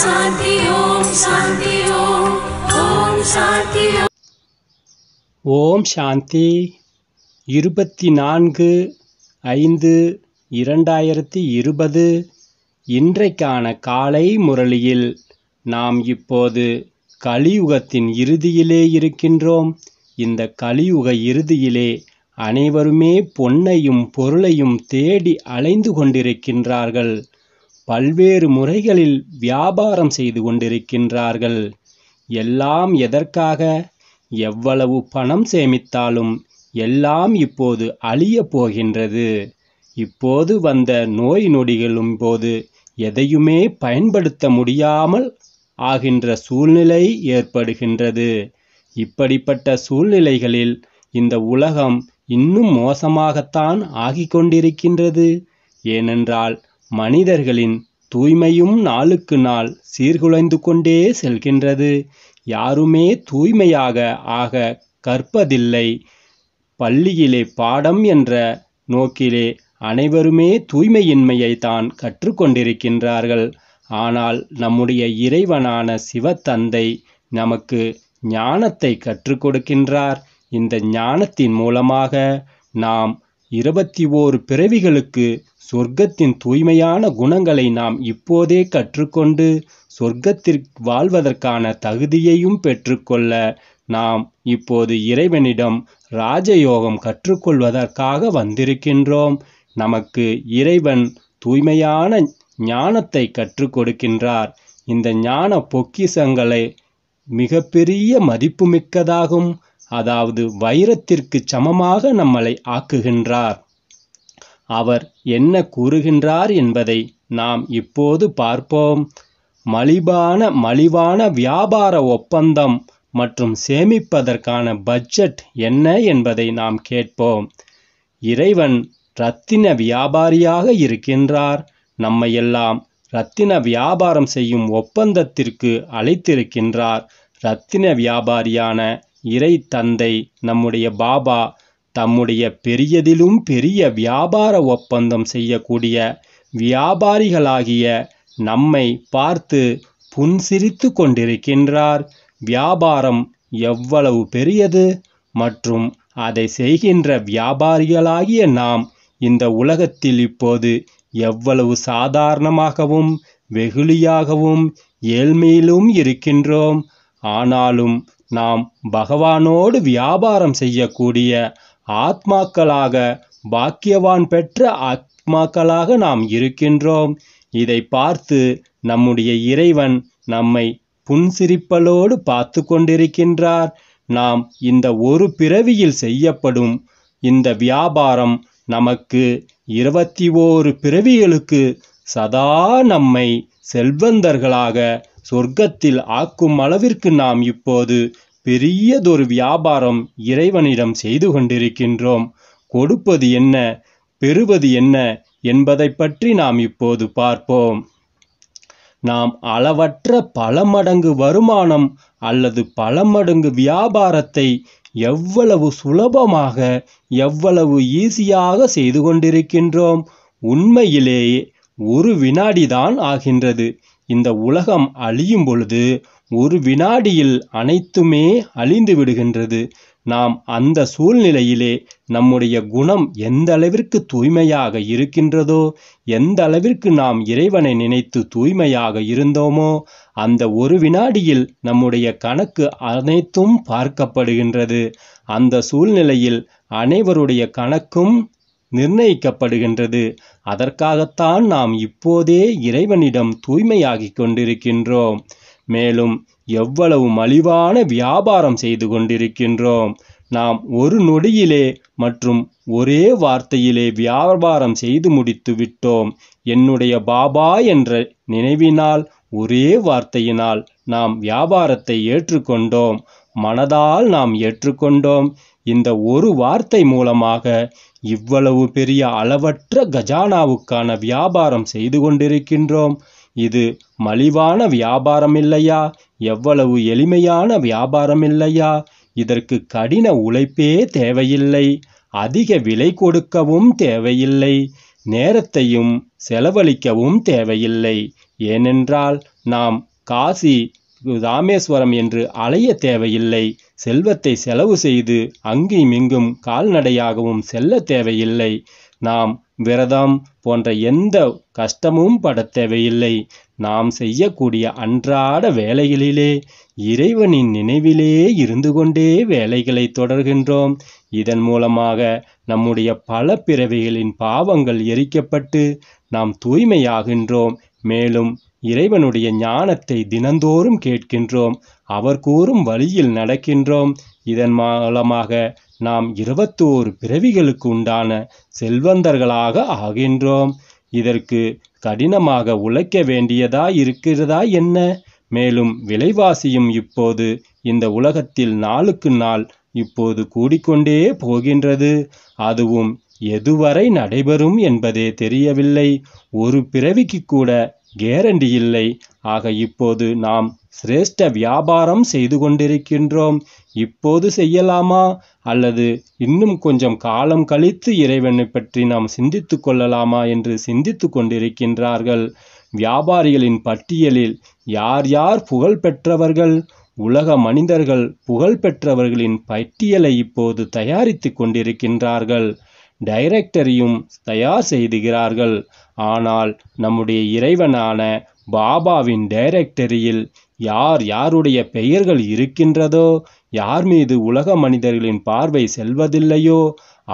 சாந்தி ஓம் சாந்தி ஓம் ஓம் சாந்தி ஓம் சாந்தி இருபத்தி நான்கு ஐந்து இரண்டாயிரத்தி இருபது இன்றைக்கான காலை முரளியில் நாம் இப்போது கலியுகத்தின் இறுதியிலே இருக்கின்றோம் இந்த கலியுக இறுதியிலே அனைவருமே பொன்னையும் பொருளையும் தேடி அலைந்து கொண்டிருக்கின்றார்கள் பல்வேறு முறைகளில் வியாபாரம் செய்து கொண்டிருக்கின்றார்கள் எல்லாம் எதற்காக எவ்வளவு பணம் சேமித்தாலும் எல்லாம் இப்போது அழிய போகின்றது இப்போது வந்த நோய் நொடிகளும் போது எதையுமே பயன்படுத்த முடியாமல் ஆகின்ற சூழ்நிலை ஏற்படுகின்றது இப்படிப்பட்ட சூழ்நிலைகளில் இந்த உலகம் இன்னும் மோசமாகத்தான் ஆகிக்கொண்டிருக்கின்றது ஏனென்றால் மனிதர்களின் தூய்மையும் நாளுக்கு நாள் சீர்குலைந்து கொண்டே செல்கின்றது யாருமே தூய்மையாக ஆக கற்பதில்லை பள்ளியிலே பாடம் என்ற நோக்கிலே அனைவருமே தூய்மையின்மையை தான் கற்றுக்கொண்டிருக்கின்றார்கள் ஆனால் நம்முடைய இறைவனான சிவத்தந்தை நமக்கு ஞானத்தை கற்றுக் கொடுக்கின்றார் இந்த ஞானத்தின் மூலமாக நாம் இருபத்தி ஓரு பிறவிகளுக்கு சொர்க்கத்தின் தூய்மையான குணங்களை நாம் இப்போதே கற்றுக்கொண்டு சொர்க்கத்திற்கு வாழ்வதற்கான தகுதியையும் பெற்றுக்கொள்ள நாம் இப்போது இறைவனிடம் ராஜயோகம் கற்றுக்கொள்வதற்காக வந்திருக்கின்றோம் நமக்கு இறைவன் தூய்மையான ஞானத்தை கற்றுக் கொடுக்கின்றார் இந்த ஞான பொக்கிசங்களை மிகப்பெரிய மதிப்புமிக்கதாகும் அதாவது வைரத்திற்கு சமமாக நம்மளை ஆக்குகின்றார் அவர் என்ன கூறுகின்றார் என்பதை நாம் இப்போது பார்ப்போம் மலிவான மலிவான வியாபார ஒப்பந்தம் மற்றும் சேமிப்பதற்கான பட்ஜெட் என்ன என்பதை நாம் கேட்போம் இறைவன் இரத்தின வியாபாரியாக இருக்கின்றார் நம்மையெல்லாம் இரத்தின வியாபாரம் செய்யும் ஒப்பந்தத்திற்கு அழைத்திருக்கின்றார் இரத்தின வியாபாரியான இறை தந்தை நம்முடைய பாபா தம்முடைய பெரியதிலும் பெரிய வியாபார ஒப்பந்தம் செய்யக்கூடிய வியாபாரிகளாகிய நம்மை பார்த்து புன்சிரித்து கொண்டிருக்கின்றார் வியாபாரம் எவ்வளவு பெரியது மற்றும் அதை செய்கின்ற வியாபாரிகளாகிய நாம் இந்த உலகத்தில் இப்போது எவ்வளவு சாதாரணமாகவும் வெகுளியாகவும் ஏழ்மையிலும் இருக்கின்றோம் ஆனாலும் நாம் பகவானோடு வியாபாரம் செய்யக்கூடிய ஆத்மாக்களாக பாக்கியவான் பெற்ற ஆத்மாக்களாக நாம் இருக்கின்றோம் இதை பார்த்து நம்முடைய இறைவன் நம்மை புன்சிரிப்பலோடு பார்த்து கொண்டிருக்கின்றார் நாம் இந்த ஒரு பிறவியில் செய்யப்படும் இந்த வியாபாரம் நமக்கு இருபத்தி ஓரு பிறவிகளுக்கு சதா நம்மை செல்வந்தர்களாக சொர்க்கத்தில் ஆக்கும் அளவிற்கு நாம் இப்போது பெரியதொரு வியாபாரம் இறைவனிடம் செய்து கொண்டிருக்கின்றோம் கொடுப்பது என்ன பெறுவது என்ன என்பதை பற்றி நாம் இப்போது பார்ப்போம் நாம் அளவற்ற பல மடங்கு வருமானம் அல்லது பல மடங்கு வியாபாரத்தை எவ்வளவு சுலபமாக எவ்வளவு ஈஸியாக செய்து கொண்டிருக்கின்றோம் உண்மையிலேயே ஒரு வினாடிதான் ஆகின்றது இந்த உலகம் அழியும் பொழுது ஒரு வினாடியில் அனைத்துமே அழிந்து விடுகின்றது நாம் அந்த சூழ்நிலையிலே நம்முடைய குணம் எந்த அளவிற்கு தூய்மையாக இருக்கின்றதோ எந்த அளவிற்கு நாம் இறைவனை நினைத்து தூய்மையாக இருந்தோமோ அந்த ஒரு வினாடியில் நம்முடைய கணக்கு அனைத்தும் பார்க்கப்படுகின்றது அந்த சூழ்நிலையில் அனைவருடைய கணக்கும் நிர்ணயிக்கப்படுகின்றது அதற்காகத்தான் நாம் இப்போதே இறைவனிடம் தூய்மையாகிக் கொண்டிருக்கின்றோம் மேலும் எவ்வளவு மலிவான வியாபாரம் செய்து கொண்டிருக்கின்றோம் நாம் ஒரு நொடியிலே மற்றும் ஒரே வார்த்தையிலே வியாபாரம் செய்து முடித்து விட்டோம் என்னுடைய பாபா என்ற நினைவினால் ஒரே வார்த்தையினால் நாம் வியாபாரத்தை ஏற்றுக்கொண்டோம் மனதால் நாம் ஏற்றுக்கொண்டோம் இந்த ஒரு வார்த்தை மூலமாக இவ்வளவு பெரிய அளவற்ற கஜானாவுக்கான வியாபாரம் செய்து கொண்டிருக்கின்றோம் இது மலிவான வியாபாரம் இல்லையா எவ்வளவு எளிமையான வியாபாரம் இல்லையா இதற்கு கடின உழைப்பே தேவையில்லை அதிக விலை கொடுக்கவும் தேவையில்லை நேரத்தையும் செலவழிக்கவும் தேவையில்லை ஏனென்றால் நாம் காசி ராமேஸ்வரம் என்று அலைய தேவையில்லை செல்வத்தை செலவு செய்து அங்கும் இங்கும் கால்நடையாகவும் செல்ல தேவையில்லை நாம் விரதம் போன்ற எந்த கஷ்டமும் பட தேவையில்லை நாம் செய்யக்கூடிய அன்றாட வேலைகளிலே இறைவனின் நினைவிலே இருந்து கொண்டே வேலைகளை தொடர்கின்றோம் இதன் மூலமாக நம்முடைய பல பிறவிகளின் பாவங்கள் எரிக்கப்பட்டு நாம் தூய்மையாகின்றோம் மேலும் இறைவனுடைய ஞானத்தை தினந்தோறும் கேட்கின்றோம் அவர் கூறும் வழியில் நடக்கின்றோம் இதன் மூலமாக நாம் இருபத்தோரு பிறவிகளுக்கு உண்டான செல்வந்தர்களாக ஆகின்றோம் இதற்கு கடினமாக உழைக்க வேண்டியதா இருக்கிறதா என்ன மேலும் விலைவாசியும் இப்போது இந்த உலகத்தில் நாளுக்கு நாள் இப்போது கூடிக்கொண்டே போகின்றது அதுவும் எதுவரை நடைபெறும் என்பதே தெரியவில்லை ஒரு பிறவிக்கு கூட கேரண்டி இல்லை ஆக இப்போது நாம் சிரேஷ்ட வியாபாரம் செய்து கொண்டிருக்கின்றோம் இப்போது செய்யலாமா அல்லது இன்னும் கொஞ்சம் காலம் கழித்து இறைவனை பற்றி நாம் சிந்தித்து கொள்ளலாமா என்று சிந்தித்து கொண்டிருக்கின்றார்கள் வியாபாரிகளின் பட்டியலில் யார் யார் புகழ் பெற்றவர்கள் உலக மனிதர்கள் புகழ் பெற்றவர்களின் பட்டியலை இப்போது தயாரித்து கொண்டிருக்கின்றார்கள் டைரக்டரையும் தயார் செய்துகிறார்கள் ஆனால் நம்முடைய இறைவனான பாபாவின் டைரக்டரியில் யார் யாருடைய பெயர்கள் இருக்கின்றதோ யார் மீது உலக மனிதர்களின் பார்வை செல்வதில்லையோ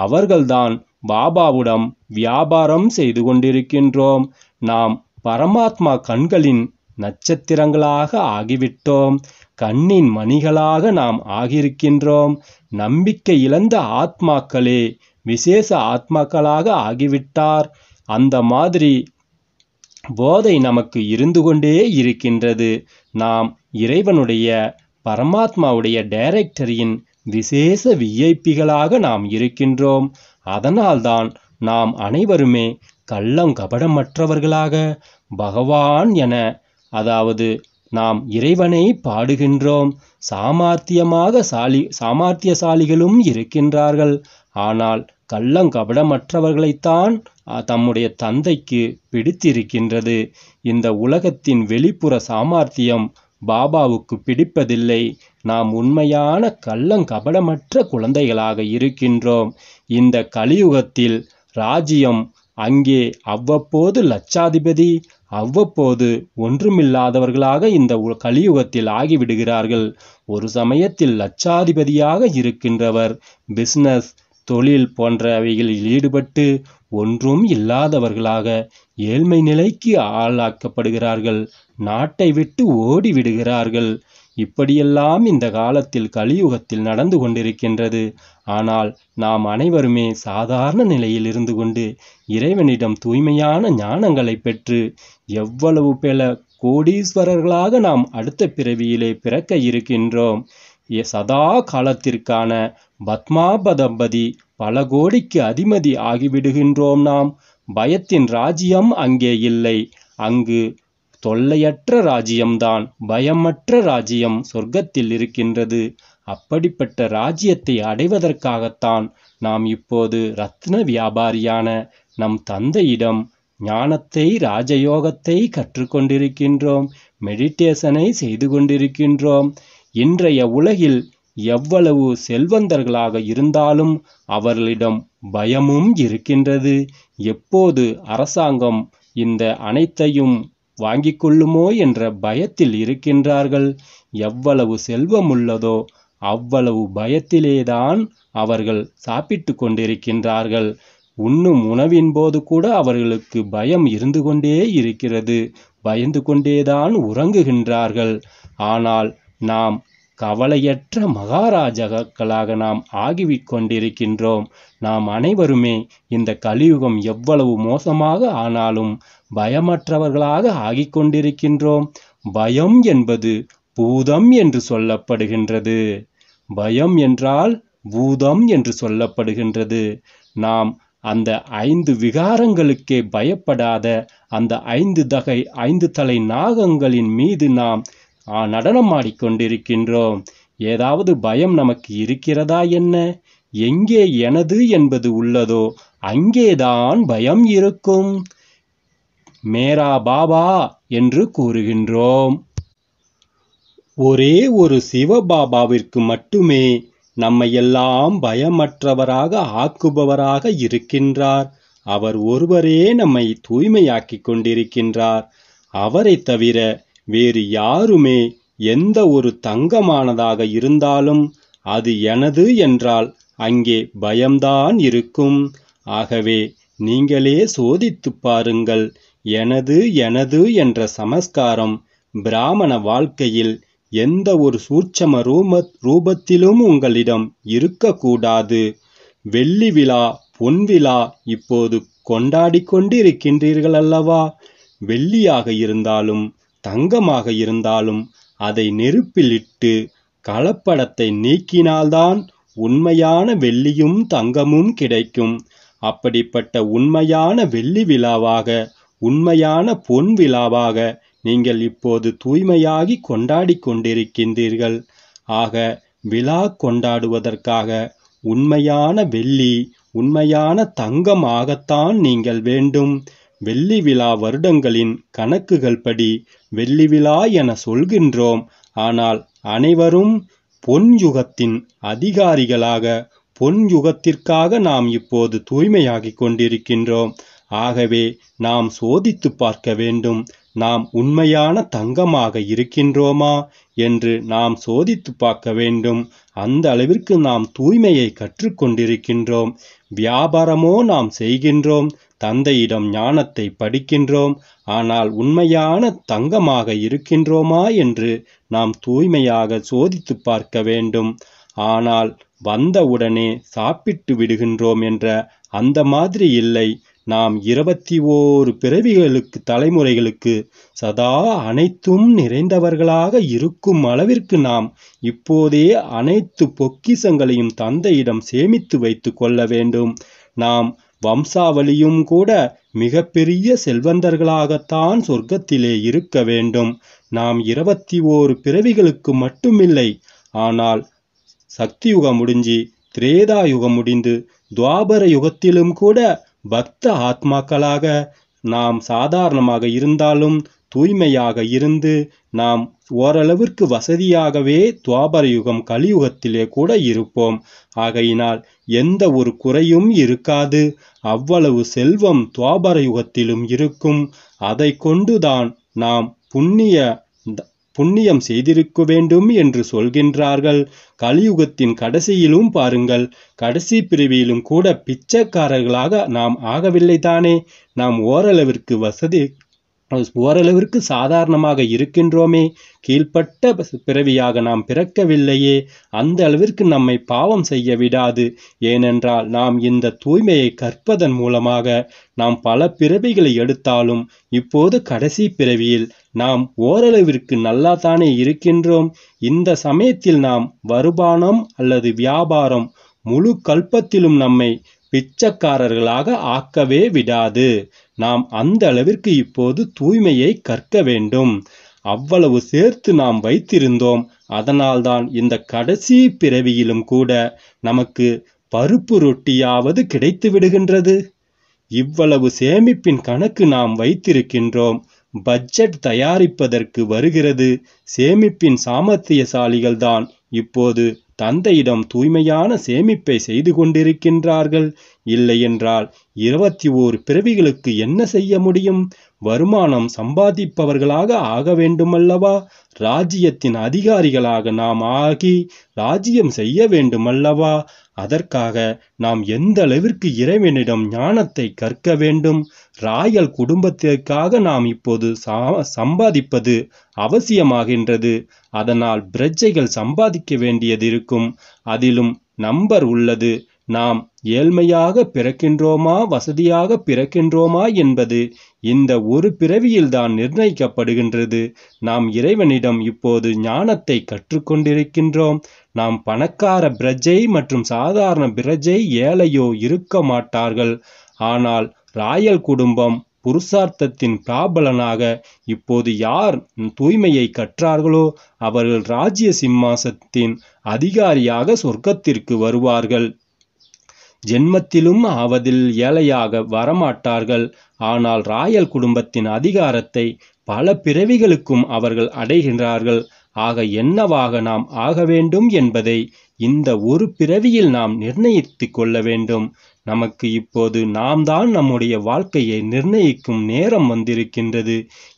அவர்கள்தான் பாபாவுடன் வியாபாரம் செய்து கொண்டிருக்கின்றோம் நாம் பரமாத்மா கண்களின் நட்சத்திரங்களாக ஆகிவிட்டோம் கண்ணின் மணிகளாக நாம் ஆகியிருக்கின்றோம் நம்பிக்கை இழந்த ஆத்மாக்களே விசேஷ ஆத்மாக்களாக ஆகிவிட்டார் அந்த மாதிரி போதை நமக்கு இருந்து கொண்டே இருக்கின்றது நாம் இறைவனுடைய பரமாத்மாவுடைய டைரக்டரியின் விசேஷ விஐபிகளாக நாம் இருக்கின்றோம் அதனால்தான் நாம் அனைவருமே கள்ளம் கபடமற்றவர்களாக பகவான் என அதாவது நாம் இறைவனை பாடுகின்றோம் சாமார்த்தியமாக சாலி சாமார்த்தியசாலிகளும் இருக்கின்றார்கள் ஆனால் கள்ளங்கபடமற்றவர்களைத்தான் தம்முடைய தந்தைக்கு பிடித்திருக்கின்றது இந்த உலகத்தின் வெளிப்புற சாமார்த்தியம் பாபாவுக்கு பிடிப்பதில்லை நாம் உண்மையான கள்ளங்கபடமற்ற குழந்தைகளாக இருக்கின்றோம் இந்த கலியுகத்தில் ராஜ்யம் அங்கே அவ்வப்போது லட்சாதிபதி அவ்வப்போது ஒன்றுமில்லாதவர்களாக இந்த கலியுகத்தில் ஆகிவிடுகிறார்கள் ஒரு சமயத்தில் லட்சாதிபதியாக இருக்கின்றவர் பிஸ்னஸ் தொழில் போன்றவைகளில் ஈடுபட்டு ஒன்றும் இல்லாதவர்களாக ஏழ்மை நிலைக்கு ஆளாக்கப்படுகிறார்கள் நாட்டை விட்டு ஓடிவிடுகிறார்கள் இப்படியெல்லாம் இந்த காலத்தில் கலியுகத்தில் நடந்து கொண்டிருக்கின்றது ஆனால் நாம் அனைவருமே சாதாரண நிலையில் இருந்து கொண்டு இறைவனிடம் தூய்மையான ஞானங்களை பெற்று எவ்வளவு பல கோடீஸ்வரர்களாக நாம் அடுத்த பிறவியிலே பிறக்க இருக்கின்றோம் சதா காலத்திற்கான பத்மாபதம்பதி பல கோடிக்கு அதிமதி ஆகிவிடுகின்றோம் நாம் பயத்தின் ராஜ்யம் அங்கே இல்லை அங்கு தொல்லையற்ற ராஜ்யம்தான் பயமற்ற ராஜ்யம் சொர்க்கத்தில் இருக்கின்றது அப்படிப்பட்ட ராஜ்யத்தை அடைவதற்காகத்தான் நாம் இப்போது ரத்ன வியாபாரியான நம் தந்தையிடம் ஞானத்தை ராஜயோகத்தை கற்றுக்கொண்டிருக்கின்றோம் மெடிடேஷனை செய்து கொண்டிருக்கின்றோம் இன்றைய உலகில் எவ்வளவு செல்வந்தர்களாக இருந்தாலும் அவர்களிடம் பயமும் இருக்கின்றது எப்போது அரசாங்கம் இந்த அனைத்தையும் வாங்கிக் கொள்ளுமோ என்ற பயத்தில் இருக்கின்றார்கள் எவ்வளவு செல்வம் உள்ளதோ அவ்வளவு பயத்திலேதான் அவர்கள் சாப்பிட்டு கொண்டிருக்கின்றார்கள் உண்ணும் உணவின் போது கூட அவர்களுக்கு பயம் இருந்து கொண்டே இருக்கிறது பயந்து கொண்டேதான் உறங்குகின்றார்கள் ஆனால் நாம் கவலையற்ற மகாராஜகளாக நாம் ஆகிவிக்கொண்டிருக்கின்றோம் நாம் அனைவருமே இந்த கலியுகம் எவ்வளவு மோசமாக ஆனாலும் பயமற்றவர்களாக ஆகிக்கொண்டிருக்கின்றோம் கொண்டிருக்கின்றோம் பயம் என்பது பூதம் என்று சொல்லப்படுகின்றது பயம் என்றால் பூதம் என்று சொல்லப்படுகின்றது நாம் அந்த ஐந்து விகாரங்களுக்கே பயப்படாத அந்த ஐந்து தகை ஐந்து தலை நாகங்களின் மீது நாம் நடனம் ஆடிக்கொண்டிருக்கின்றோம் ஏதாவது பயம் நமக்கு இருக்கிறதா என்ன எங்கே எனது என்பது உள்ளதோ அங்கேதான் பயம் இருக்கும் மேரா பாபா என்று கூறுகின்றோம் ஒரே ஒரு சிவபாபாவிற்கு மட்டுமே நம்மையெல்லாம் பயமற்றவராக ஆக்குபவராக இருக்கின்றார் அவர் ஒருவரே நம்மை தூய்மையாக்கி கொண்டிருக்கின்றார் அவரை தவிர வேறு யாருமே எந்த ஒரு தங்கமானதாக இருந்தாலும் அது எனது என்றால் அங்கே பயம்தான் இருக்கும் ஆகவே நீங்களே சோதித்து பாருங்கள் எனது எனது என்ற சமஸ்காரம் பிராமண வாழ்க்கையில் எந்த ஒரு சூட்சம ரூம ரூபத்திலும் உங்களிடம் இருக்கக்கூடாது வெள்ளி விழா பொன் விழா இப்போது கொண்டாடி கொண்டிருக்கின்றீர்கள் அல்லவா வெள்ளியாக இருந்தாலும் தங்கமாக இருந்தாலும் அதை நெருப்பில் இட்டு கலப்படத்தை நீக்கினால்தான் உண்மையான வெள்ளியும் தங்கமும் கிடைக்கும் அப்படிப்பட்ட உண்மையான வெள்ளி விழாவாக உண்மையான பொன் விழாவாக நீங்கள் இப்போது தூய்மையாகி கொண்டாடி கொண்டிருக்கின்றீர்கள் ஆக விழா கொண்டாடுவதற்காக உண்மையான வெள்ளி உண்மையான தங்கமாகத்தான் நீங்கள் வேண்டும் வெள்ளி விழா வருடங்களின் கணக்குகள் படி வெள்ளி விழா என சொல்கின்றோம் ஆனால் அனைவரும் யுகத்தின் அதிகாரிகளாக பொன்யுகத்திற்காக நாம் இப்போது தூய்மையாகிக் கொண்டிருக்கின்றோம் ஆகவே நாம் சோதித்து பார்க்க வேண்டும் நாம் உண்மையான தங்கமாக இருக்கின்றோமா என்று நாம் சோதித்து பார்க்க வேண்டும் அந்த அளவிற்கு நாம் தூய்மையை கற்றுக்கொண்டிருக்கின்றோம் வியாபாரமோ நாம் செய்கின்றோம் தந்தையிடம் ஞானத்தை படிக்கின்றோம் ஆனால் உண்மையான தங்கமாக இருக்கின்றோமா என்று நாம் தூய்மையாக சோதித்து பார்க்க வேண்டும் ஆனால் வந்தவுடனே சாப்பிட்டு விடுகின்றோம் என்ற அந்த மாதிரி இல்லை நாம் இருபத்தி ஓரு பிறவிகளுக்கு தலைமுறைகளுக்கு சதா அனைத்தும் நிறைந்தவர்களாக இருக்கும் அளவிற்கு நாம் இப்போதே அனைத்து பொக்கிசங்களையும் தந்தையிடம் சேமித்து வைத்து கொள்ள வேண்டும் நாம் வம்சாவளியும் கூட மிகப்பெரிய செல்வந்தர்களாகத்தான் சொர்க்கத்திலே இருக்க வேண்டும் நாம் இருபத்தி ஓரு பிறவிகளுக்கு மட்டுமில்லை ஆனால் சக்தி யுகம் முடிஞ்சு திரேதா யுகம் முடிந்து துவாபர யுகத்திலும் கூட பக்த ஆத்மாக்களாக நாம் சாதாரணமாக இருந்தாலும் தூய்மையாக இருந்து நாம் ஓரளவிற்கு வசதியாகவே துவாபர யுகம் கலியுகத்திலே கூட இருப்போம் ஆகையினால் எந்த ஒரு குறையும் இருக்காது அவ்வளவு செல்வம் துவாபர யுகத்திலும் இருக்கும் அதை கொண்டுதான் நாம் புண்ணிய புண்ணியம் செய்திருக்க வேண்டும் என்று சொல்கின்றார்கள் கலியுகத்தின் கடைசியிலும் பாருங்கள் கடைசி பிரிவியிலும் கூட பிச்சைக்காரர்களாக நாம் ஆகவில்லை தானே நாம் ஓரளவிற்கு வசதி ஓரளவிற்கு சாதாரணமாக இருக்கின்றோமே கீழ்ப்பட்ட பிறவியாக நாம் பிறக்கவில்லையே அந்த அளவிற்கு நம்மை பாவம் செய்ய விடாது ஏனென்றால் நாம் இந்த தூய்மையை கற்பதன் மூலமாக நாம் பல பிறவிகளை எடுத்தாலும் இப்போது கடைசி பிறவியில் நாம் ஓரளவிற்கு நல்லா தானே இருக்கின்றோம் இந்த சமயத்தில் நாம் வருமானம் அல்லது வியாபாரம் முழு கல்பத்திலும் நம்மை பிச்சைக்காரர்களாக ஆக்கவே விடாது நாம் அந்த அளவிற்கு இப்போது தூய்மையை கற்க வேண்டும் அவ்வளவு சேர்த்து நாம் வைத்திருந்தோம் அதனால்தான் இந்த கடைசி பிறவியிலும் கூட நமக்கு பருப்பு ரொட்டியாவது கிடைத்து விடுகின்றது இவ்வளவு சேமிப்பின் கணக்கு நாம் வைத்திருக்கின்றோம் பட்ஜெட் தயாரிப்பதற்கு வருகிறது சேமிப்பின் சாமர்த்தியசாலிகள்தான் இப்போது தந்தையிடம் தூய்மையான சேமிப்பை செய்து கொண்டிருக்கின்றார்கள் இல்லையென்றால் இருபத்தி ஓர் பிறவிகளுக்கு என்ன செய்ய முடியும் வருமானம் சம்பாதிப்பவர்களாக ஆக வேண்டுமல்லவா ராஜ்யத்தின் அதிகாரிகளாக நாம் ஆகி ராஜ்யம் செய்ய வேண்டுமல்லவா அதற்காக நாம் எந்த அளவிற்கு இறைவனிடம் ஞானத்தை கற்க வேண்டும் ராயல் குடும்பத்திற்காக நாம் இப்போது சம்பாதிப்பது அவசியமாகின்றது அதனால் பிரஜைகள் சம்பாதிக்க வேண்டியது இருக்கும் அதிலும் நம்பர் உள்ளது நாம் ஏழ்மையாக பிறக்கின்றோமா வசதியாக பிறக்கின்றோமா என்பது இந்த ஒரு பிறவியில்தான் நிர்ணயிக்கப்படுகின்றது நாம் இறைவனிடம் இப்போது ஞானத்தை கற்றுக்கொண்டிருக்கின்றோம் நாம் பணக்கார பிரஜை மற்றும் சாதாரண பிரஜை ஏழையோ இருக்க மாட்டார்கள் ஆனால் ராயல் குடும்பம் புருஷார்த்தத்தின் பிராபலனாக இப்போது யார் தூய்மையை கற்றார்களோ அவர்கள் ராஜ்ய சிம்மாசத்தின் அதிகாரியாக சொர்க்கத்திற்கு வருவார்கள் ஜென்மத்திலும் அவதில் ஏழையாக வரமாட்டார்கள் ஆனால் ராயல் குடும்பத்தின் அதிகாரத்தை பல பிறவிகளுக்கும் அவர்கள் அடைகின்றார்கள் ஆக என்னவாக நாம் ஆக வேண்டும் என்பதை இந்த ஒரு பிறவியில் நாம் நிர்ணயித்து கொள்ள வேண்டும் நமக்கு இப்போது நாம் தான் நம்முடைய வாழ்க்கையை நிர்ணயிக்கும் நேரம் வந்திருக்கின்றது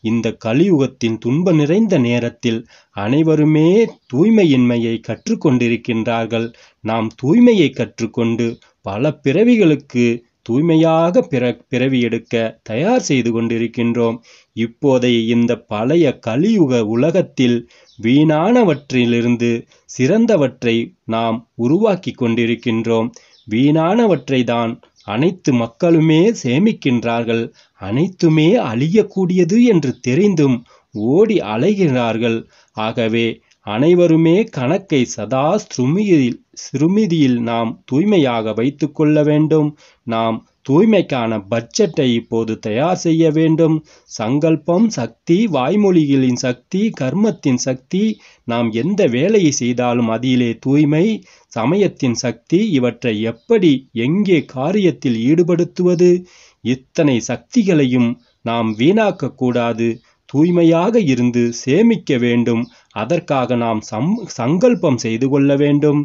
இந்த கலியுகத்தின் துன்ப நிறைந்த நேரத்தில் அனைவருமே தூய்மையின்மையை கற்றுக்கொண்டிருக்கின்றார்கள் நாம் தூய்மையை கற்றுக்கொண்டு பல பிறவிகளுக்கு தூய்மையாக பிற பிறவி எடுக்க தயார் செய்து கொண்டிருக்கின்றோம் இப்போதைய இந்த பழைய கலியுக உலகத்தில் வீணானவற்றிலிருந்து சிறந்தவற்றை நாம் உருவாக்கி கொண்டிருக்கின்றோம் தான் அனைத்து மக்களுமே சேமிக்கின்றார்கள் அனைத்துமே அழியக்கூடியது என்று தெரிந்தும் ஓடி அலைகிறார்கள் ஆகவே அனைவருமே கணக்கை சதா ஸ்ருமியில் ஸ்ருமிதியில் நாம் தூய்மையாக வைத்து கொள்ள வேண்டும் நாம் தூய்மைக்கான பட்ஜெட்டை இப்போது தயார் செய்ய வேண்டும் சங்கல்பம் சக்தி வாய்மொழிகளின் சக்தி கர்மத்தின் சக்தி நாம் எந்த வேலையை செய்தாலும் அதிலே தூய்மை சமயத்தின் சக்தி இவற்றை எப்படி எங்கே காரியத்தில் ஈடுபடுத்துவது இத்தனை சக்திகளையும் நாம் வீணாக்கக்கூடாது தூய்மையாக இருந்து சேமிக்க வேண்டும் அதற்காக நாம் சம் சங்கல்பம் செய்து கொள்ள வேண்டும்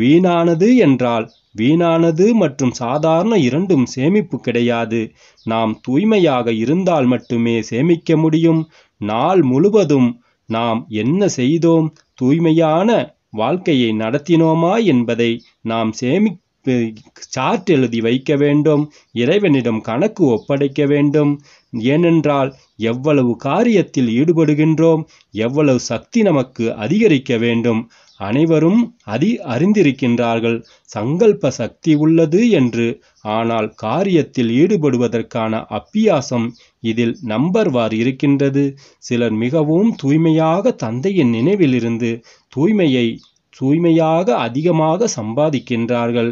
வீணானது என்றால் வீணானது மற்றும் சாதாரண இரண்டும் சேமிப்பு கிடையாது நாம் தூய்மையாக இருந்தால் மட்டுமே சேமிக்க முடியும் நாள் முழுவதும் நாம் என்ன செய்தோம் தூய்மையான வாழ்க்கையை நடத்தினோமா என்பதை நாம் சேமி சார்ட் எழுதி வைக்க வேண்டும் இறைவனிடம் கணக்கு ஒப்படைக்க வேண்டும் ஏனென்றால் எவ்வளவு காரியத்தில் ஈடுபடுகின்றோம் எவ்வளவு சக்தி நமக்கு அதிகரிக்க வேண்டும் அனைவரும் அதி அறிந்திருக்கின்றார்கள் சங்கல்ப சக்தி உள்ளது என்று ஆனால் காரியத்தில் ஈடுபடுவதற்கான அப்பியாசம் இதில் நம்பர்வார் இருக்கின்றது சிலர் மிகவும் தூய்மையாக தந்தையின் நினைவிலிருந்து தூய்மையை தூய்மையாக அதிகமாக சம்பாதிக்கின்றார்கள்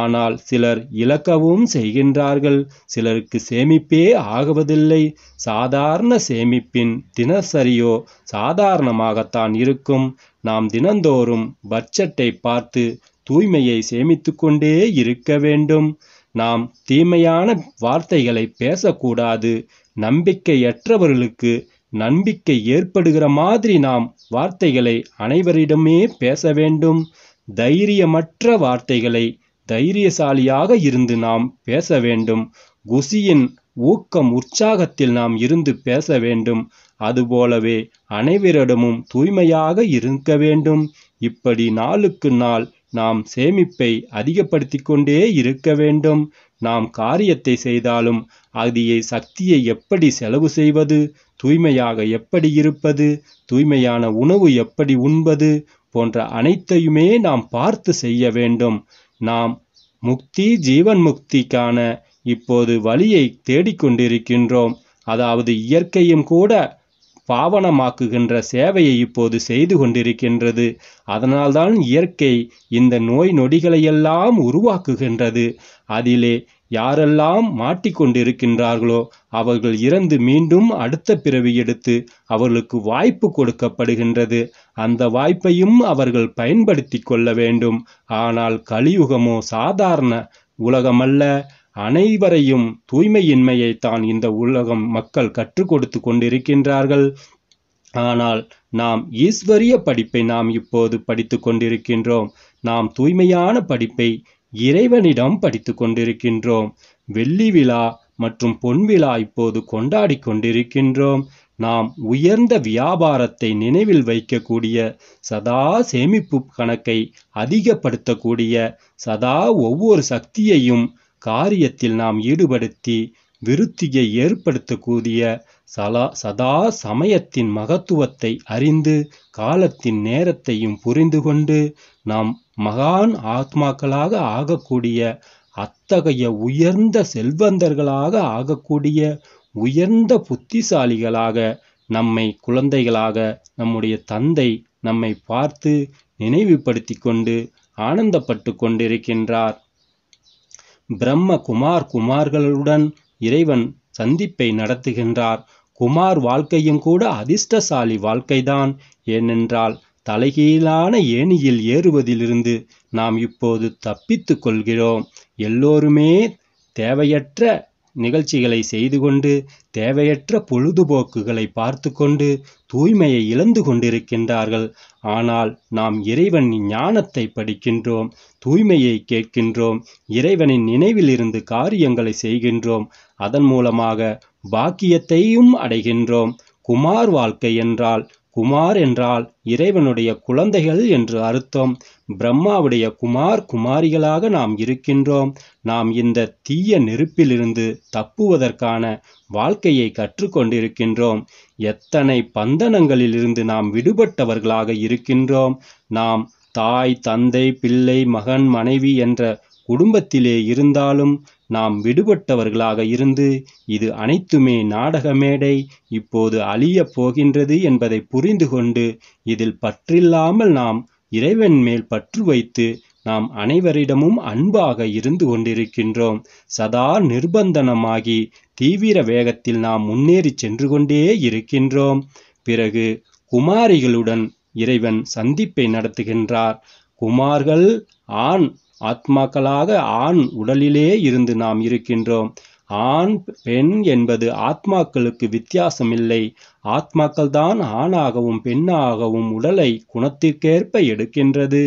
ஆனால் சிலர் இழக்கவும் செய்கின்றார்கள் சிலருக்கு சேமிப்பே ஆகுவதில்லை சாதாரண சேமிப்பின் தினசரியோ சாதாரணமாகத்தான் இருக்கும் நாம் தினந்தோறும் பட்ஜெட்டை பார்த்து தூய்மையை சேமித்து கொண்டே இருக்க வேண்டும் நாம் தீமையான வார்த்தைகளை பேசக்கூடாது நம்பிக்கையற்றவர்களுக்கு நம்பிக்கை ஏற்படுகிற மாதிரி நாம் வார்த்தைகளை அனைவரிடமே பேச வேண்டும் தைரியமற்ற வார்த்தைகளை தைரியசாலியாக இருந்து நாம் பேச வேண்டும் குசியின் ஊக்கம் உற்சாகத்தில் நாம் இருந்து பேச வேண்டும் அதுபோலவே அனைவரிடமும் தூய்மையாக இருக்க வேண்டும் இப்படி நாளுக்கு நாள் நாம் சேமிப்பை அதிகப்படுத்தி கொண்டே இருக்க வேண்டும் நாம் காரியத்தை செய்தாலும் அதியை சக்தியை எப்படி செலவு செய்வது தூய்மையாக எப்படி இருப்பது தூய்மையான உணவு எப்படி உண்பது போன்ற அனைத்தையுமே நாம் பார்த்து செய்ய வேண்டும் நாம் முக்தி ஜீவன் முக்திக்கான இப்போது வழியை தேடிக்கொண்டிருக்கின்றோம் அதாவது இயற்கையும் கூட பாவனமாக்குகின்ற சேவையை இப்போது செய்து கொண்டிருக்கின்றது அதனால்தான் இயற்கை இந்த நோய் நொடிகளையெல்லாம் உருவாக்குகின்றது அதிலே யாரெல்லாம் மாட்டிக்கொண்டிருக்கின்றார்களோ அவர்கள் இறந்து மீண்டும் அடுத்த பிறவி எடுத்து அவர்களுக்கு வாய்ப்பு கொடுக்கப்படுகின்றது அந்த வாய்ப்பையும் அவர்கள் பயன்படுத்தி கொள்ள வேண்டும் ஆனால் கலியுகமோ சாதாரண உலகமல்ல அனைவரையும் தூய்மையின்மையை தான் இந்த உலகம் மக்கள் கற்றுக் கொடுத்து கொண்டிருக்கின்றார்கள் ஆனால் நாம் ஈஸ்வரிய படிப்பை நாம் இப்போது படித்து கொண்டிருக்கின்றோம் நாம் தூய்மையான படிப்பை இறைவனிடம் படித்து கொண்டிருக்கின்றோம் வெள்ளி விழா மற்றும் பொன் விழா இப்போது கொண்டாடி கொண்டிருக்கின்றோம் நாம் உயர்ந்த வியாபாரத்தை நினைவில் வைக்கக்கூடிய சதா சேமிப்பு கணக்கை அதிகப்படுத்தக்கூடிய சதா ஒவ்வொரு சக்தியையும் காரியத்தில் நாம் ஈடுபடுத்தி விருத்தியை ஏற்படுத்தக்கூடிய சலா சதா சமயத்தின் மகத்துவத்தை அறிந்து காலத்தின் நேரத்தையும் புரிந்து கொண்டு நாம் மகான் ஆத்மாக்களாக ஆகக்கூடிய அத்தகைய உயர்ந்த செல்வந்தர்களாக ஆகக்கூடிய உயர்ந்த புத்திசாலிகளாக நம்மை குழந்தைகளாக நம்முடைய தந்தை நம்மை பார்த்து நினைவுபடுத்தி கொண்டு ஆனந்தப்பட்டு கொண்டிருக்கின்றார் பிரம்ம குமார் குமார்களுடன் இறைவன் சந்திப்பை நடத்துகின்றார் குமார் வாழ்க்கையும் கூட அதிர்ஷ்டசாலி வாழ்க்கைதான் ஏனென்றால் தலைகீழான ஏணியில் ஏறுவதிலிருந்து நாம் இப்போது தப்பித்து கொள்கிறோம் எல்லோருமே தேவையற்ற நிகழ்ச்சிகளை செய்து கொண்டு தேவையற்ற பொழுதுபோக்குகளை பார்த்து கொண்டு தூய்மையை இழந்து கொண்டிருக்கின்றார்கள் ஆனால் நாம் இறைவன் ஞானத்தை படிக்கின்றோம் தூய்மையை கேட்கின்றோம் இறைவனின் நினைவிலிருந்து காரியங்களை செய்கின்றோம் அதன் மூலமாக பாக்கியத்தையும் அடைகின்றோம் குமார் வாழ்க்கை என்றால் குமார் என்றால் இறைவனுடைய குழந்தைகள் என்று அர்த்தம் பிரம்மாவுடைய குமார் குமாரிகளாக நாம் இருக்கின்றோம் நாம் இந்த தீய நெருப்பிலிருந்து தப்புவதற்கான வாழ்க்கையை கற்றுக்கொண்டிருக்கின்றோம் எத்தனை பந்தனங்களிலிருந்து நாம் விடுபட்டவர்களாக இருக்கின்றோம் நாம் தாய் தந்தை பிள்ளை மகன் மனைவி என்ற குடும்பத்திலே இருந்தாலும் நாம் விடுபட்டவர்களாக இருந்து இது அனைத்துமே நாடக மேடை இப்போது அழியப் போகின்றது என்பதை புரிந்து கொண்டு இதில் பற்றில்லாமல் நாம் இறைவன் மேல் பற்று வைத்து நாம் அனைவரிடமும் அன்பாக இருந்து கொண்டிருக்கின்றோம் சதா நிர்பந்தனமாகி தீவிர வேகத்தில் நாம் முன்னேறி சென்று கொண்டே இருக்கின்றோம் பிறகு குமாரிகளுடன் இறைவன் சந்திப்பை நடத்துகின்றார் குமார்கள் ஆண் ஆத்மாக்களாக ஆண் உடலிலே இருந்து நாம் இருக்கின்றோம் ஆண் பெண் என்பது ஆத்மாக்களுக்கு வித்தியாசமில்லை ஆத்மாக்கள் தான் ஆணாகவும் பெண்ணாகவும் உடலை குணத்திற்கேற்ப எடுக்கின்றது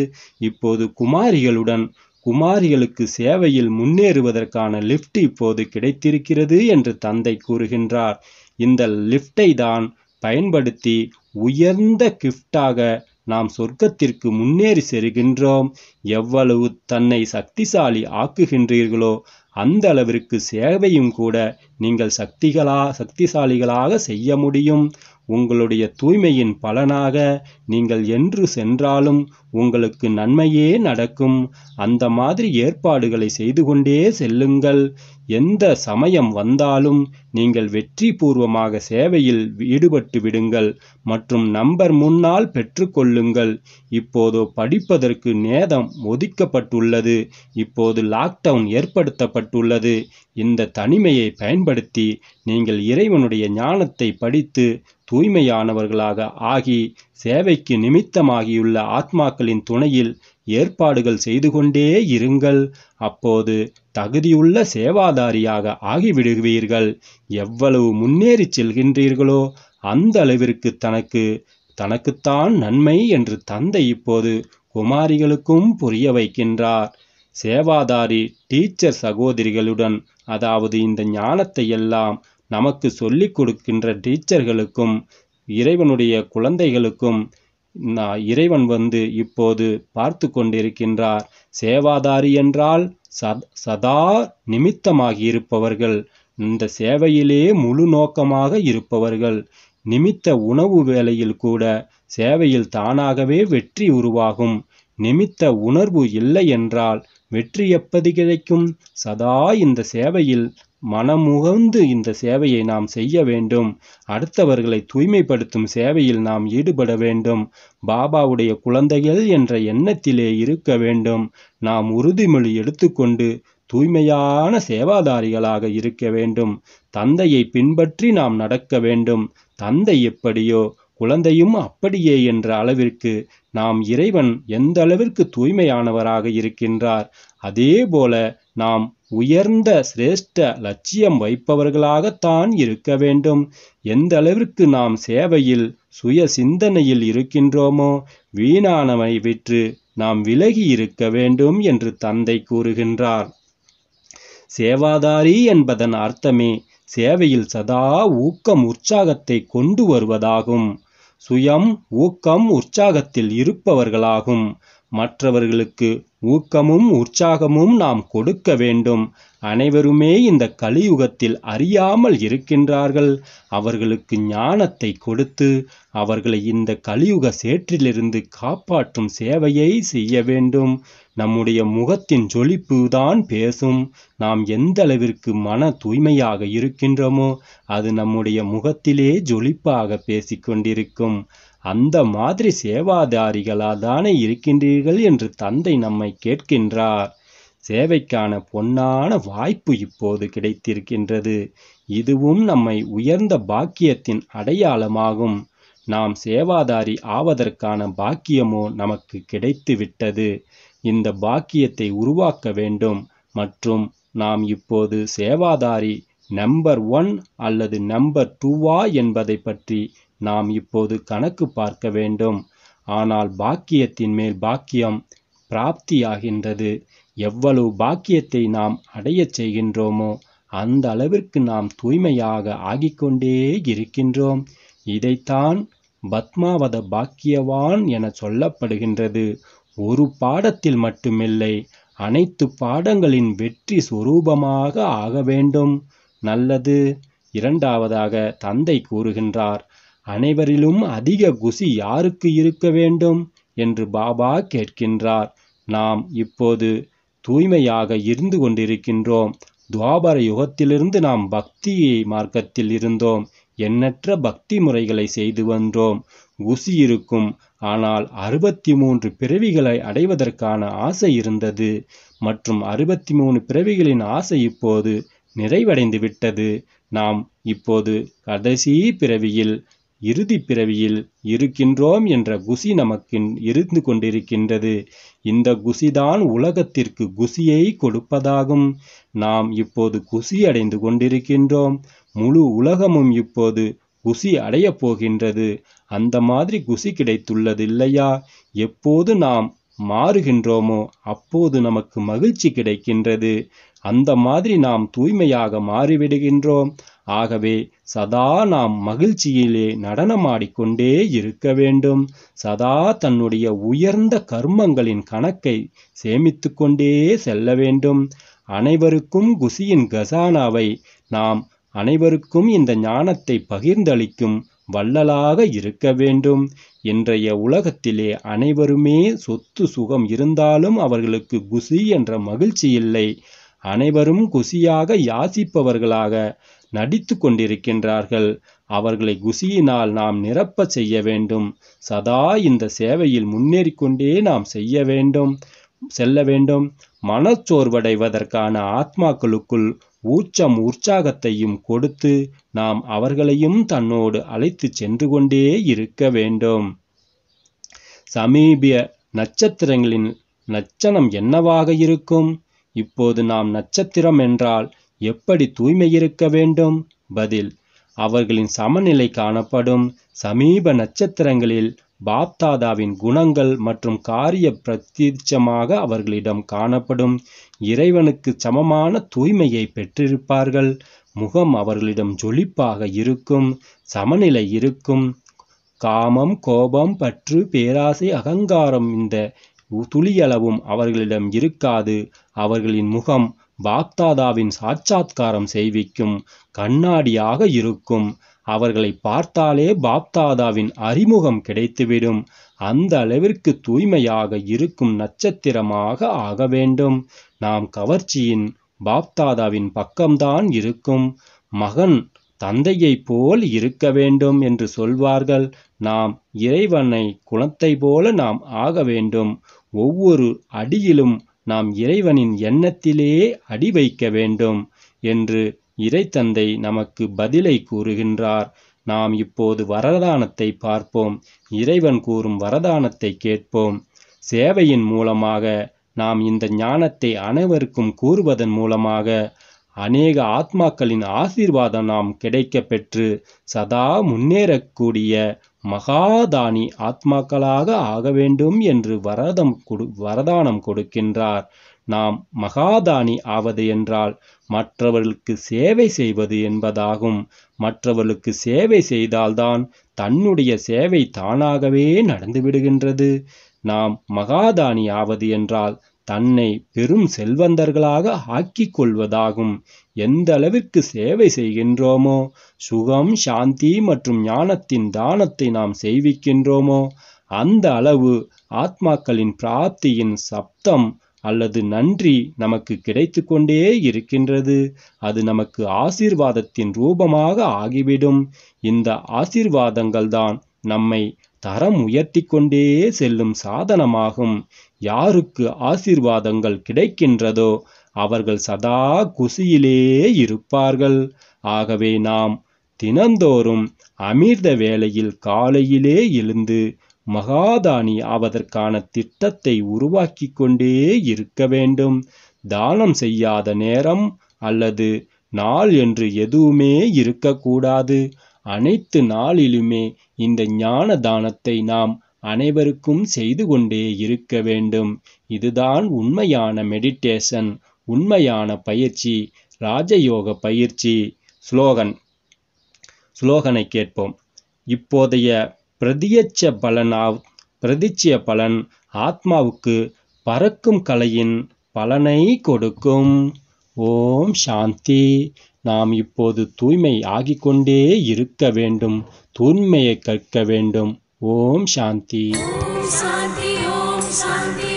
இப்போது குமாரிகளுடன் குமாரிகளுக்கு சேவையில் முன்னேறுவதற்கான லிஃப்ட் இப்போது கிடைத்திருக்கிறது என்று தந்தை கூறுகின்றார் இந்த லிஃப்டை தான் பயன்படுத்தி உயர்ந்த கிஃப்டாக நாம் சொர்க்கத்திற்கு முன்னேறி செல்கின்றோம் எவ்வளவு தன்னை சக்திசாலி ஆக்குகின்றீர்களோ அந்த அளவிற்கு சேவையும் கூட நீங்கள் சக்திகளா சக்திசாலிகளாக செய்ய முடியும் உங்களுடைய தூய்மையின் பலனாக நீங்கள் என்று சென்றாலும் உங்களுக்கு நன்மையே நடக்கும் அந்த மாதிரி ஏற்பாடுகளை செய்து கொண்டே செல்லுங்கள் எந்த சமயம் வந்தாலும் நீங்கள் வெற்றி பூர்வமாக சேவையில் ஈடுபட்டு விடுங்கள் மற்றும் நம்பர் முன்னால் பெற்றுக்கொள்ளுங்கள் இப்போதோ படிப்பதற்கு நேதம் ஒதுக்கப்பட்டுள்ளது இப்போது லாக்டவுன் ஏற்படுத்தப்பட்டுள்ளது இந்த தனிமையை பயன்படுத்தி நீங்கள் இறைவனுடைய ஞானத்தை படித்து தூய்மையானவர்களாக ஆகி சேவைக்கு நிமித்தமாகியுள்ள ஆத்மாக்களின் துணையில் ஏற்பாடுகள் செய்து கொண்டே இருங்கள் அப்போது தகுதியுள்ள சேவாதாரியாக ஆகிவிடுவீர்கள் எவ்வளவு முன்னேறி செல்கின்றீர்களோ அந்த அளவிற்கு தனக்கு தனக்குத்தான் நன்மை என்று தந்தை இப்போது குமாரிகளுக்கும் புரிய வைக்கின்றார் சேவாதாரி டீச்சர் சகோதரிகளுடன் அதாவது இந்த ஞானத்தை எல்லாம் நமக்கு சொல்லிக் கொடுக்கின்ற டீச்சர்களுக்கும் இறைவனுடைய குழந்தைகளுக்கும் இறைவன் வந்து இப்போது பார்த்து கொண்டிருக்கின்றார் சேவாதாரி என்றால் சதா நிமித்தமாகி இருப்பவர்கள் இந்த சேவையிலே முழு நோக்கமாக இருப்பவர்கள் நிமித்த உணவு வேலையில் கூட சேவையில் தானாகவே வெற்றி உருவாகும் நிமித்த உணர்வு இல்லை என்றால் வெற்றி எப்படி கிடைக்கும் சதா இந்த சேவையில் மனமுகந்து இந்த சேவையை நாம் செய்ய வேண்டும் அடுத்தவர்களை தூய்மைப்படுத்தும் சேவையில் நாம் ஈடுபட வேண்டும் பாபாவுடைய குழந்தைகள் என்ற எண்ணத்திலே இருக்க வேண்டும் நாம் உறுதிமொழி எடுத்துக்கொண்டு தூய்மையான சேவாதாரிகளாக இருக்க வேண்டும் தந்தையை பின்பற்றி நாம் நடக்க வேண்டும் தந்தை எப்படியோ குழந்தையும் அப்படியே என்ற அளவிற்கு நாம் இறைவன் எந்த அளவிற்கு தூய்மையானவராக இருக்கின்றார் அதே போல நாம் உயர்ந்த சிரேஷ்ட லட்சியம் வைப்பவர்களாகத்தான் இருக்க வேண்டும் எந்த அளவிற்கு நாம் சேவையில் சுய சிந்தனையில் இருக்கின்றோமோ வீணானவை விற்று நாம் விலகி இருக்க வேண்டும் என்று தந்தை கூறுகின்றார் சேவாதாரி என்பதன் அர்த்தமே சேவையில் சதா ஊக்கம் உற்சாகத்தை கொண்டு வருவதாகும் சுயம் ஊக்கம் உற்சாகத்தில் இருப்பவர்களாகும் மற்றவர்களுக்கு ஊக்கமும் உற்சாகமும் நாம் கொடுக்க வேண்டும் அனைவருமே இந்த கலியுகத்தில் அறியாமல் இருக்கின்றார்கள் அவர்களுக்கு ஞானத்தை கொடுத்து அவர்களை இந்த கலியுக சேற்றிலிருந்து காப்பாற்றும் சேவையை செய்ய வேண்டும் நம்முடைய முகத்தின் ஜொலிப்பு தான் பேசும் நாம் எந்தளவிற்கு மன தூய்மையாக இருக்கின்றோமோ அது நம்முடைய முகத்திலே ஜொலிப்பாக பேசிக்கொண்டிருக்கும் அந்த மாதிரி சேவாதாரிகளா தானே இருக்கின்றீர்கள் என்று தந்தை நம்மை கேட்கின்றார் சேவைக்கான பொன்னான வாய்ப்பு இப்போது கிடைத்திருக்கின்றது இதுவும் நம்மை உயர்ந்த பாக்கியத்தின் அடையாளமாகும் நாம் சேவாதாரி ஆவதற்கான பாக்கியமோ நமக்கு கிடைத்து விட்டது இந்த பாக்கியத்தை உருவாக்க வேண்டும் மற்றும் நாம் இப்போது சேவாதாரி நம்பர் ஒன் அல்லது நம்பர் டூவா என்பதை பற்றி நாம் இப்போது கணக்கு பார்க்க வேண்டும் ஆனால் பாக்கியத்தின் மேல் பாக்கியம் பிராப்தியாகின்றது எவ்வளவு பாக்கியத்தை நாம் அடையச் செய்கின்றோமோ அந்த அளவிற்கு நாம் தூய்மையாக ஆகிக்கொண்டே இருக்கின்றோம் இதைத்தான் பத்மாவத பாக்கியவான் என சொல்லப்படுகின்றது ஒரு பாடத்தில் மட்டுமில்லை அனைத்து பாடங்களின் வெற்றி சுரூபமாக ஆக வேண்டும் நல்லது இரண்டாவதாக தந்தை கூறுகின்றார் அனைவரிலும் அதிக குசி யாருக்கு இருக்க வேண்டும் என்று பாபா கேட்கின்றார் நாம் இப்போது தூய்மையாக இருந்து கொண்டிருக்கின்றோம் துவாபர யுகத்திலிருந்து நாம் பக்தி மார்க்கத்தில் இருந்தோம் எண்ணற்ற பக்தி முறைகளை செய்து வந்தோம் குசி இருக்கும் ஆனால் அறுபத்தி மூன்று பிறவிகளை அடைவதற்கான ஆசை இருந்தது மற்றும் அறுபத்தி மூணு பிறவிகளின் ஆசை இப்போது நிறைவடைந்து விட்டது நாம் இப்போது கடைசி பிறவியில் இறுதி பிறவியில் இருக்கின்றோம் என்ற குசி நமக்கு இருந்து கொண்டிருக்கின்றது இந்த குசிதான் உலகத்திற்கு குசியை கொடுப்பதாகும் நாம் இப்போது குசி அடைந்து கொண்டிருக்கின்றோம் முழு உலகமும் இப்போது குசி அடையப் போகின்றது அந்த மாதிரி குசி கிடைத்துள்ளது இல்லையா எப்போது நாம் மாறுகின்றோமோ அப்போது நமக்கு மகிழ்ச்சி கிடைக்கின்றது அந்த மாதிரி நாம் தூய்மையாக மாறிவிடுகின்றோம் ஆகவே சதா நாம் மகிழ்ச்சியிலே நடனமாடிக்கொண்டே இருக்க வேண்டும் சதா தன்னுடைய உயர்ந்த கர்மங்களின் கணக்கை சேமித்து கொண்டே செல்ல வேண்டும் அனைவருக்கும் குசியின் கசானாவை நாம் அனைவருக்கும் இந்த ஞானத்தை பகிர்ந்தளிக்கும் வள்ளலாக இருக்க வேண்டும் இன்றைய உலகத்திலே அனைவருமே சொத்து சுகம் இருந்தாலும் அவர்களுக்கு குசி என்ற மகிழ்ச்சி இல்லை அனைவரும் குசியாக யாசிப்பவர்களாக நடித்து கொண்டிருக்கின்றார்கள் அவர்களை குசியினால் நாம் நிரப்ப செய்ய வேண்டும் சதா இந்த சேவையில் முன்னேறிக்கொண்டே நாம் செய்ய வேண்டும் செல்ல வேண்டும் மனச்சோர்வடைவதற்கான ஆத்மாக்களுக்குள் ஊச்சம் உற்சாகத்தையும் கொடுத்து நாம் அவர்களையும் தன்னோடு அழைத்து சென்று கொண்டே இருக்க வேண்டும் சமீபிய நட்சத்திரங்களின் லட்சணம் என்னவாக இருக்கும் இப்போது நாம் நட்சத்திரம் என்றால் எப்படி தூய்மை இருக்க வேண்டும் பதில் அவர்களின் சமநிலை காணப்படும் சமீப நட்சத்திரங்களில் பாப்தாதாவின் குணங்கள் மற்றும் காரிய பிரத்தீட்சமாக அவர்களிடம் காணப்படும் இறைவனுக்கு சமமான தூய்மையை பெற்றிருப்பார்கள் முகம் அவர்களிடம் ஜொலிப்பாக இருக்கும் சமநிலை இருக்கும் காமம் கோபம் பற்று பேராசை அகங்காரம் இந்த துளியளவும் அவர்களிடம் இருக்காது அவர்களின் முகம் பாக்தாதாவின் சாட்சாத்காரம் செய்விக்கும் கண்ணாடியாக இருக்கும் அவர்களை பார்த்தாலே பாப்தாதாவின் அறிமுகம் கிடைத்துவிடும் அந்த அளவிற்கு தூய்மையாக இருக்கும் நட்சத்திரமாக ஆக வேண்டும் நாம் கவர்ச்சியின் பாப்தாதாவின் பக்கம்தான் இருக்கும் மகன் தந்தையைப் போல் இருக்க வேண்டும் என்று சொல்வார்கள் நாம் இறைவனை குலத்தை போல நாம் ஆக வேண்டும் ஒவ்வொரு அடியிலும் நாம் இறைவனின் எண்ணத்திலேயே அடி வைக்க வேண்டும் என்று இறைத்தந்தை நமக்கு பதிலை கூறுகின்றார் நாம் இப்போது வரதானத்தை பார்ப்போம் இறைவன் கூறும் வரதானத்தை கேட்போம் சேவையின் மூலமாக நாம் இந்த ஞானத்தை அனைவருக்கும் கூறுவதன் மூலமாக அநேக ஆத்மாக்களின் ஆசீர்வாதம் நாம் கிடைக்க பெற்று சதா முன்னேறக்கூடிய மகாதானி ஆத்மாக்களாக ஆக வேண்டும் என்று வரதம் கொடு வரதானம் கொடுக்கின்றார் நாம் மகாதானி ஆவது என்றால் மற்றவர்களுக்கு சேவை செய்வது என்பதாகும் மற்றவர்களுக்கு சேவை செய்தால்தான் தன்னுடைய சேவை தானாகவே நடந்துவிடுகின்றது நாம் மகாதானி ஆவது என்றால் தன்னை பெரும் செல்வந்தர்களாக ஆக்கிக் கொள்வதாகும் எந்த அளவிற்கு சேவை செய்கின்றோமோ சுகம் சாந்தி மற்றும் ஞானத்தின் தானத்தை நாம் செய்விக்கின்றோமோ அந்த அளவு ஆத்மாக்களின் பிராப்தியின் சப்தம் அல்லது நன்றி நமக்கு கிடைத்து கொண்டே இருக்கின்றது அது நமக்கு ஆசீர்வாதத்தின் ரூபமாக ஆகிவிடும் இந்த ஆசீர்வாதங்கள்தான் நம்மை தரம் உயர்த்தி கொண்டே செல்லும் சாதனமாகும் யாருக்கு ஆசீர்வாதங்கள் கிடைக்கின்றதோ அவர்கள் சதா குசியிலே இருப்பார்கள் ஆகவே நாம் தினந்தோறும் அமிர்த வேளையில் காலையிலே எழுந்து மகாதானி ஆவதற்கான திட்டத்தை உருவாக்கி கொண்டே இருக்க வேண்டும் தானம் செய்யாத நேரம் அல்லது நாள் என்று எதுவுமே இருக்கக்கூடாது அனைத்து நாளிலுமே இந்த ஞான தானத்தை நாம் அனைவருக்கும் செய்து கொண்டே இருக்க வேண்டும் இதுதான் உண்மையான மெடிடேஷன் உண்மையான பயிற்சி ராஜயோக பயிற்சி ஸ்லோகன் ஸ்லோகனை கேட்போம் இப்போதைய பிரதியட்ச பலனாவ் பிரதிச்சிய பலன் ஆத்மாவுக்கு பறக்கும் கலையின் பலனை கொடுக்கும் ஓம் சாந்தி நாம் இப்போது தூய்மை ஆகிக்கொண்டே இருக்க வேண்டும் தூய்மையை கற்க வேண்டும் ஓம் சாந்தி சாந்தி ஓம் சாந்தி